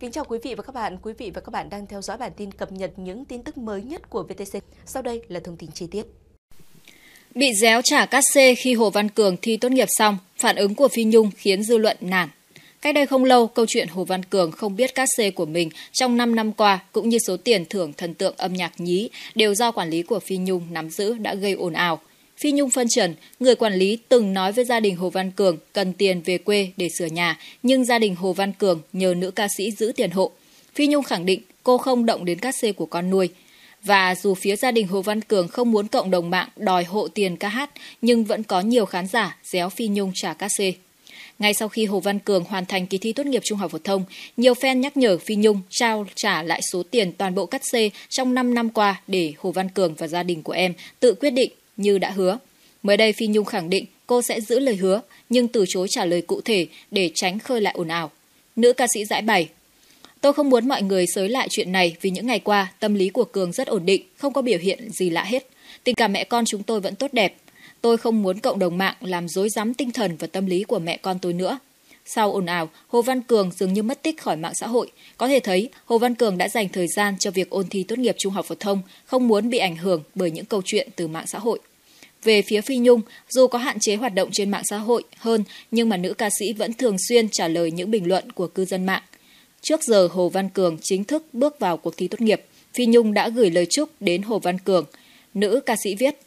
Kính chào quý vị và các bạn. Quý vị và các bạn đang theo dõi bản tin cập nhật những tin tức mới nhất của VTC. Sau đây là thông tin chi tiết. Bị déo trả cát xê khi Hồ Văn Cường thi tốt nghiệp xong, phản ứng của Phi Nhung khiến dư luận nản. Cách đây không lâu, câu chuyện Hồ Văn Cường không biết cát xê của mình trong 5 năm qua cũng như số tiền thưởng thần tượng âm nhạc nhí đều do quản lý của Phi Nhung nắm giữ đã gây ồn ào. Phi Nhung phân trần, người quản lý từng nói với gia đình Hồ Văn Cường cần tiền về quê để sửa nhà, nhưng gia đình Hồ Văn Cường nhờ nữ ca sĩ giữ tiền hộ. Phi Nhung khẳng định cô không động đến các xe của con nuôi. Và dù phía gia đình Hồ Văn Cường không muốn cộng đồng mạng đòi hộ tiền ca hát, nhưng vẫn có nhiều khán giả déo Phi Nhung trả các xê. Ngay sau khi Hồ Văn Cường hoàn thành kỳ thi tốt nghiệp trung học phổ thông, nhiều fan nhắc nhở Phi Nhung trao trả lại số tiền toàn bộ cắt xê trong 5 năm qua để Hồ Văn Cường và gia đình của em tự quyết định như đã hứa. Mới đây Phi Nhung khẳng định cô sẽ giữ lời hứa nhưng từ chối trả lời cụ thể để tránh khơi lại ồn ào. Nữ ca sĩ giải bày Tôi không muốn mọi người sới lại chuyện này vì những ngày qua tâm lý của Cường rất ổn định, không có biểu hiện gì lạ hết. Tình cảm mẹ con chúng tôi vẫn tốt đẹp. Tôi không muốn cộng đồng mạng làm dối rắm tinh thần và tâm lý của mẹ con tôi nữa. Sau ồn ào, Hồ Văn Cường dường như mất tích khỏi mạng xã hội. Có thể thấy, Hồ Văn Cường đã dành thời gian cho việc ôn thi tốt nghiệp trung học phổ thông, không muốn bị ảnh hưởng bởi những câu chuyện từ mạng xã hội. Về phía Phi Nhung, dù có hạn chế hoạt động trên mạng xã hội hơn, nhưng mà nữ ca sĩ vẫn thường xuyên trả lời những bình luận của cư dân mạng. Trước giờ Hồ Văn Cường chính thức bước vào cuộc thi tốt nghiệp, Phi Nhung đã gửi lời chúc đến Hồ Văn Cường. Nữ ca sĩ viết,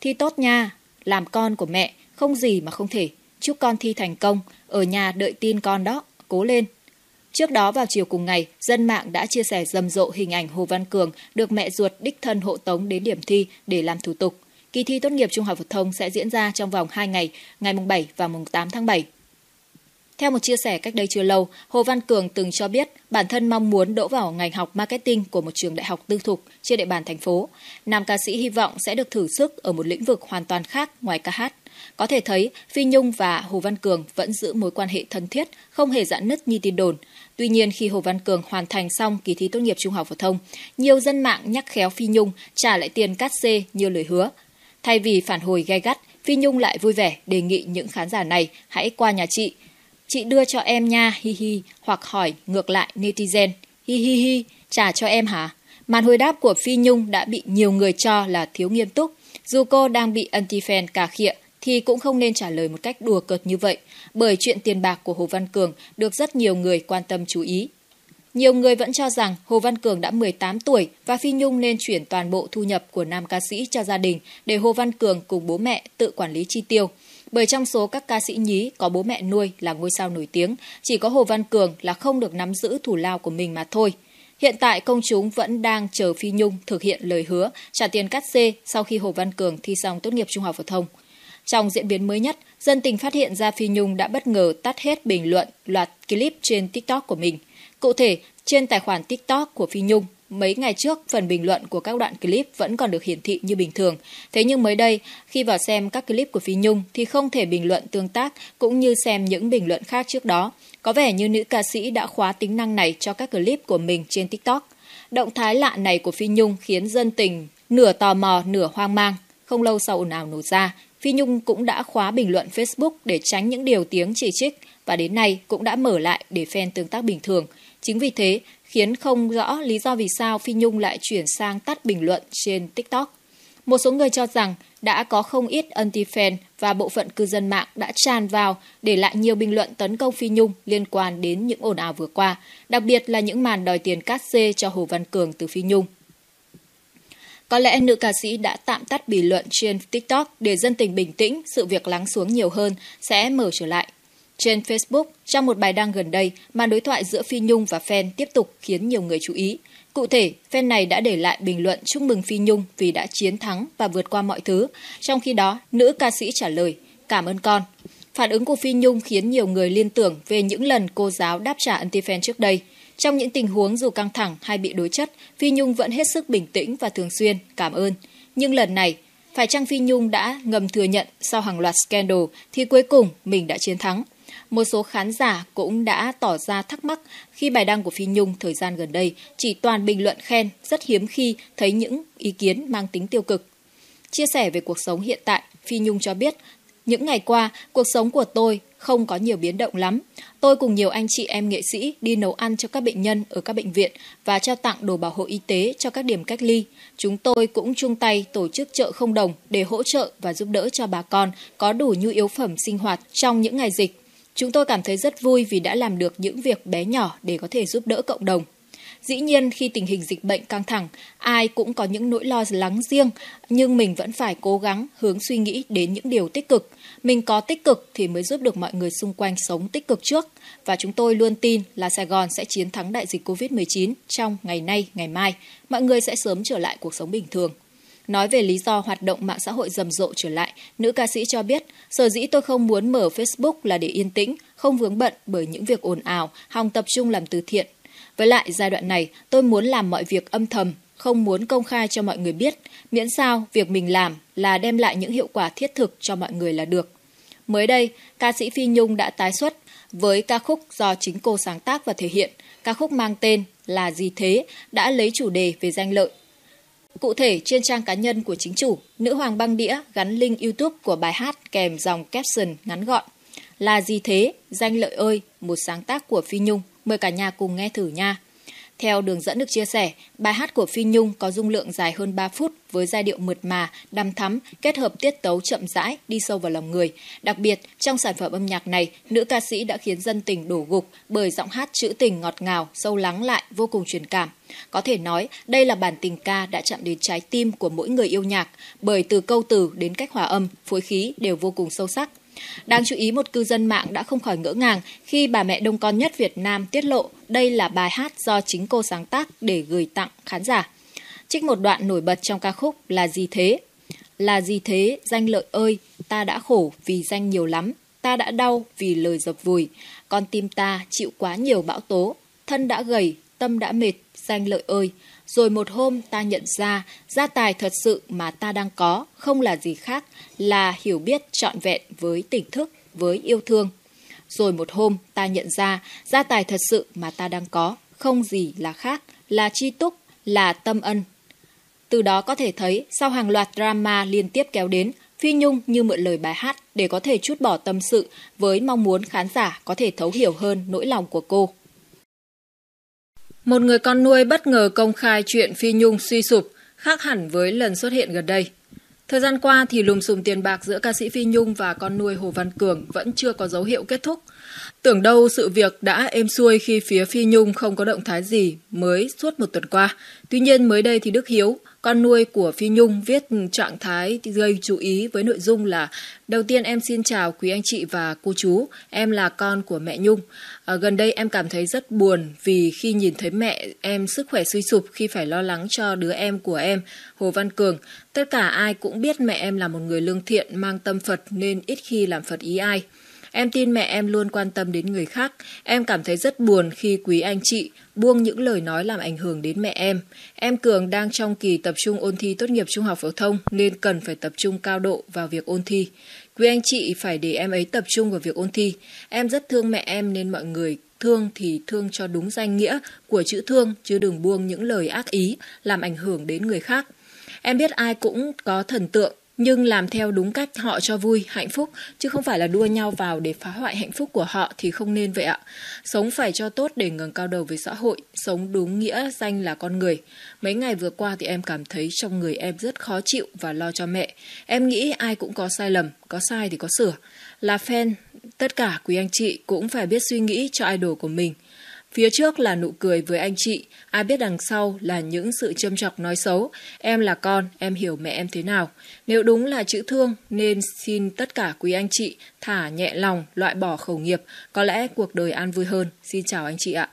thi tốt nha, làm con của mẹ, không gì mà không thể chúc con thi thành công, ở nhà đợi tin con đó, cố lên. Trước đó vào chiều cùng ngày, dân mạng đã chia sẻ rầm rộ hình ảnh Hồ Văn Cường được mẹ ruột đích thân hộ tống đến điểm thi để làm thủ tục. Kỳ thi tốt nghiệp trung học phổ thông sẽ diễn ra trong vòng 2 ngày, ngày mùng 7 và mùng 8 tháng 7. Theo một chia sẻ cách đây chưa lâu, Hồ Văn Cường từng cho biết bản thân mong muốn đỗ vào ngành học marketing của một trường đại học tư thục trên địa bàn thành phố. Nam ca sĩ hy vọng sẽ được thử sức ở một lĩnh vực hoàn toàn khác ngoài ca hát. Có thể thấy, Phi Nhung và Hồ Văn Cường vẫn giữ mối quan hệ thân thiết, không hề giãn nứt như tin đồn. Tuy nhiên, khi Hồ Văn Cường hoàn thành xong kỳ thi tốt nghiệp trung học phổ thông, nhiều dân mạng nhắc khéo Phi Nhung trả lại tiền cát xê như lời hứa. Thay vì phản hồi gay gắt, Phi Nhung lại vui vẻ đề nghị những khán giả này hãy qua nhà chị. Chị đưa cho em nha, hi hi, hoặc hỏi ngược lại netizen, hi hi hi, trả cho em hả? Màn hồi đáp của Phi Nhung đã bị nhiều người cho là thiếu nghiêm túc, dù cô đang bị anti-fan cà khịa thì cũng không nên trả lời một cách đùa cợt như vậy, bởi chuyện tiền bạc của Hồ Văn Cường được rất nhiều người quan tâm chú ý. Nhiều người vẫn cho rằng Hồ Văn Cường đã 18 tuổi và Phi Nhung nên chuyển toàn bộ thu nhập của nam ca sĩ cho gia đình để Hồ Văn Cường cùng bố mẹ tự quản lý chi tiêu. Bởi trong số các ca sĩ nhí có bố mẹ nuôi là ngôi sao nổi tiếng, chỉ có Hồ Văn Cường là không được nắm giữ thủ lao của mình mà thôi. Hiện tại công chúng vẫn đang chờ Phi Nhung thực hiện lời hứa trả tiền cắt xê sau khi Hồ Văn Cường thi xong tốt nghiệp trung học phổ thông. Trong diễn biến mới nhất, dân tình phát hiện ra Phi Nhung đã bất ngờ tắt hết bình luận loạt clip trên TikTok của mình. Cụ thể, trên tài khoản TikTok của Phi Nhung, mấy ngày trước phần bình luận của các đoạn clip vẫn còn được hiển thị như bình thường. Thế nhưng mới đây, khi vào xem các clip của Phi Nhung thì không thể bình luận tương tác cũng như xem những bình luận khác trước đó. Có vẻ như nữ ca sĩ đã khóa tính năng này cho các clip của mình trên TikTok. Động thái lạ này của Phi Nhung khiến dân tình nửa tò mò, nửa hoang mang. Không lâu sau nào nổ ra, Phi Nhung cũng đã khóa bình luận Facebook để tránh những điều tiếng chỉ trích và đến nay cũng đã mở lại để fan tương tác bình thường. Chính vì thế, khiến không rõ lý do vì sao Phi Nhung lại chuyển sang tắt bình luận trên TikTok. Một số người cho rằng đã có không ít anti-fan và bộ phận cư dân mạng đã tràn vào để lại nhiều bình luận tấn công Phi Nhung liên quan đến những ồn ào vừa qua, đặc biệt là những màn đòi tiền cát xê cho Hồ Văn Cường từ Phi Nhung. Có lẽ nữ ca sĩ đã tạm tắt bình luận trên TikTok để dân tình bình tĩnh, sự việc lắng xuống nhiều hơn sẽ mở trở lại. Trên Facebook, trong một bài đăng gần đây, màn đối thoại giữa Phi Nhung và fan tiếp tục khiến nhiều người chú ý. Cụ thể, fan này đã để lại bình luận chúc mừng Phi Nhung vì đã chiến thắng và vượt qua mọi thứ. Trong khi đó, nữ ca sĩ trả lời, cảm ơn con. Phản ứng của Phi Nhung khiến nhiều người liên tưởng về những lần cô giáo đáp trả anti-fan trước đây – trong những tình huống dù căng thẳng hay bị đối chất, Phi Nhung vẫn hết sức bình tĩnh và thường xuyên, cảm ơn. Nhưng lần này, phải chăng Phi Nhung đã ngầm thừa nhận sau hàng loạt scandal thì cuối cùng mình đã chiến thắng. Một số khán giả cũng đã tỏ ra thắc mắc khi bài đăng của Phi Nhung thời gian gần đây chỉ toàn bình luận khen, rất hiếm khi thấy những ý kiến mang tính tiêu cực. Chia sẻ về cuộc sống hiện tại, Phi Nhung cho biết, những ngày qua, cuộc sống của tôi không có nhiều biến động lắm. Tôi cùng nhiều anh chị em nghệ sĩ đi nấu ăn cho các bệnh nhân ở các bệnh viện và trao tặng đồ bảo hộ y tế cho các điểm cách ly. Chúng tôi cũng chung tay tổ chức chợ không đồng để hỗ trợ và giúp đỡ cho bà con có đủ nhu yếu phẩm sinh hoạt trong những ngày dịch. Chúng tôi cảm thấy rất vui vì đã làm được những việc bé nhỏ để có thể giúp đỡ cộng đồng. Dĩ nhiên khi tình hình dịch bệnh căng thẳng, ai cũng có những nỗi lo lắng riêng, nhưng mình vẫn phải cố gắng hướng suy nghĩ đến những điều tích cực. Mình có tích cực thì mới giúp được mọi người xung quanh sống tích cực trước. Và chúng tôi luôn tin là Sài Gòn sẽ chiến thắng đại dịch COVID-19 trong ngày nay, ngày mai. Mọi người sẽ sớm trở lại cuộc sống bình thường. Nói về lý do hoạt động mạng xã hội rầm rộ trở lại, nữ ca sĩ cho biết, sở dĩ tôi không muốn mở Facebook là để yên tĩnh, không vướng bận bởi những việc ồn ào, hòng tập trung làm từ thiện với lại giai đoạn này, tôi muốn làm mọi việc âm thầm, không muốn công khai cho mọi người biết, miễn sao việc mình làm là đem lại những hiệu quả thiết thực cho mọi người là được. Mới đây, ca sĩ Phi Nhung đã tái xuất với ca khúc do chính cô sáng tác và thể hiện, ca khúc mang tên Là gì thế đã lấy chủ đề về danh lợi. Cụ thể, trên trang cá nhân của chính chủ, nữ hoàng băng đĩa gắn link YouTube của bài hát kèm dòng caption ngắn gọn. Là gì thế, danh lợi ơi, một sáng tác của Phi Nhung mời cả nhà cùng nghe thử nha. Theo đường dẫn được chia sẻ, bài hát của Phi Nhung có dung lượng dài hơn 3 phút với giai điệu mượt mà, đăm thắm, kết hợp tiết tấu chậm rãi, đi sâu vào lòng người. Đặc biệt, trong sản phẩm âm nhạc này, nữ ca sĩ đã khiến dân tình đổ gục bởi giọng hát trữ tình ngọt ngào, sâu lắng lại, vô cùng truyền cảm. Có thể nói, đây là bản tình ca đã chạm đến trái tim của mỗi người yêu nhạc, bởi từ câu từ đến cách hòa âm, phối khí đều vô cùng sâu sắc, Đáng chú ý, một cư dân mạng đã không khỏi ngỡ ngàng khi bà mẹ đông con nhất Việt Nam tiết lộ đây là bài hát do chính cô sáng tác để gửi tặng khán giả. Trích một đoạn nổi bật trong ca khúc là gì thế? Là gì thế, danh lợi ơi, ta đã khổ vì danh nhiều lắm, ta đã đau vì lời dập vùi, con tim ta chịu quá nhiều bão tố, thân đã gầy, tâm đã mệt, danh lợi ơi. Rồi một hôm ta nhận ra, gia tài thật sự mà ta đang có không là gì khác là hiểu biết trọn vẹn với tỉnh thức, với yêu thương. Rồi một hôm ta nhận ra, gia tài thật sự mà ta đang có không gì là khác là chi túc, là tâm ân. Từ đó có thể thấy, sau hàng loạt drama liên tiếp kéo đến, Phi Nhung như mượn lời bài hát để có thể chút bỏ tâm sự với mong muốn khán giả có thể thấu hiểu hơn nỗi lòng của cô. Một người con nuôi bất ngờ công khai chuyện Phi Nhung suy sụp, khác hẳn với lần xuất hiện gần đây. Thời gian qua thì lùm xùm tiền bạc giữa ca sĩ Phi Nhung và con nuôi Hồ Văn Cường vẫn chưa có dấu hiệu kết thúc. Tưởng đâu sự việc đã êm xuôi khi phía Phi Nhung không có động thái gì mới suốt một tuần qua. Tuy nhiên mới đây thì Đức Hiếu, con nuôi của Phi Nhung viết trạng thái gây chú ý với nội dung là Đầu tiên em xin chào quý anh chị và cô chú, em là con của mẹ Nhung. À, gần đây em cảm thấy rất buồn vì khi nhìn thấy mẹ em sức khỏe suy sụp khi phải lo lắng cho đứa em của em, Hồ Văn Cường. Tất cả ai cũng biết mẹ em là một người lương thiện, mang tâm Phật nên ít khi làm Phật ý ai. Em tin mẹ em luôn quan tâm đến người khác. Em cảm thấy rất buồn khi quý anh chị buông những lời nói làm ảnh hưởng đến mẹ em. Em Cường đang trong kỳ tập trung ôn thi tốt nghiệp trung học phổ thông nên cần phải tập trung cao độ vào việc ôn thi. Quý anh chị phải để em ấy tập trung vào việc ôn thi. Em rất thương mẹ em nên mọi người thương thì thương cho đúng danh nghĩa của chữ thương chứ đừng buông những lời ác ý làm ảnh hưởng đến người khác. Em biết ai cũng có thần tượng nhưng làm theo đúng cách họ cho vui, hạnh phúc, chứ không phải là đua nhau vào để phá hoại hạnh phúc của họ thì không nên vậy ạ. Sống phải cho tốt để ngẩng cao đầu với xã hội, sống đúng nghĩa danh là con người. Mấy ngày vừa qua thì em cảm thấy trong người em rất khó chịu và lo cho mẹ. Em nghĩ ai cũng có sai lầm, có sai thì có sửa. Là fan, tất cả quý anh chị cũng phải biết suy nghĩ cho idol của mình. Phía trước là nụ cười với anh chị, ai biết đằng sau là những sự châm chọc nói xấu. Em là con, em hiểu mẹ em thế nào. Nếu đúng là chữ thương, nên xin tất cả quý anh chị thả nhẹ lòng, loại bỏ khẩu nghiệp. Có lẽ cuộc đời an vui hơn. Xin chào anh chị ạ.